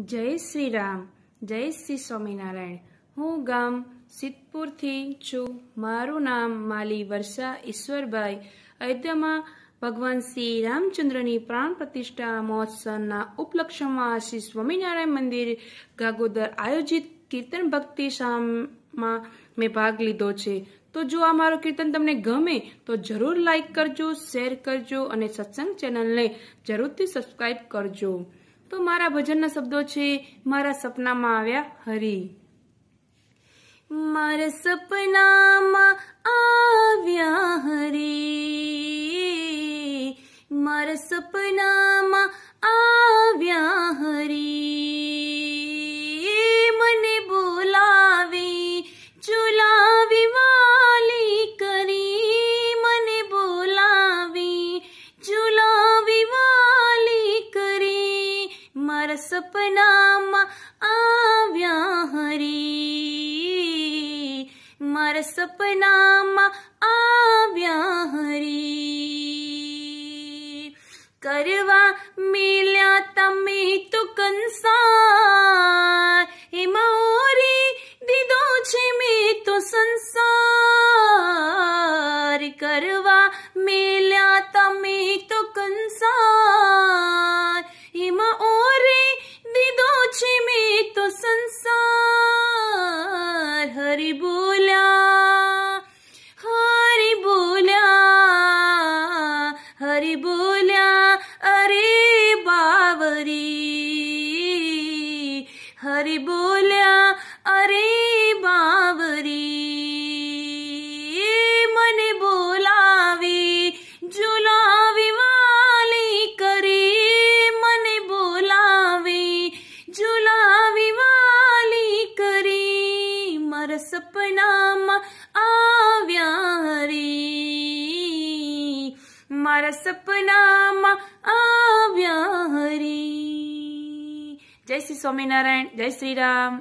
જય શ્રી રામ જય શ્રી સ્વામિનારાયણ હું ગામ સિદ્ધપુરથી છું મારું નામ માલી વર્ષા ઈશ્વરભાઈ અયોધ્યામાં ભગવાન શ્રી રામચંદ્રની પ્રાણ પ્રતિષ્ઠા મહોત્સવના ઉપલક્ષમાં શ્રી સ્વામિનારાયણ મંદિર ગાગોદર આયોજિત કીર્તન ભક્તિ શામમાં મેં ભાગ લીધો છે તો જો આ મારું કીર્તન તમને ગમે તો જરૂર લાઇક કરજો શેર કરજો અને સત્સંગ ચેનલને જરૂરથી સબસ્ક્રાઈબ કરજો તો મારા ભજનના શબ્દો છે મારા સપનામાં આવ્યા હરી મારા સપનામાં આવ્યા હરી મારા સપના સપનામાં આવ્યા હરી મારા સપનામાં આવ્યા હરી કરવા મેલ્યા તમે તો કંસાર એમાં ઓરી દીધો છે મેં તો સંસાર કરવા મેલ્યા તમે તો કંસાર કોઈ બોલ્યા અરે બાવરી હરિ બોલ્યા અરે બાવરી મને બોલાવી જુલાવી વાલી કરી મને બોલાવી જુલાવી વાલી કરી મારા સપનામાં મારા સપનામાં આવ્યા હરી જય શ્રી સ્વામિનારાયણ જય શ્રી રામ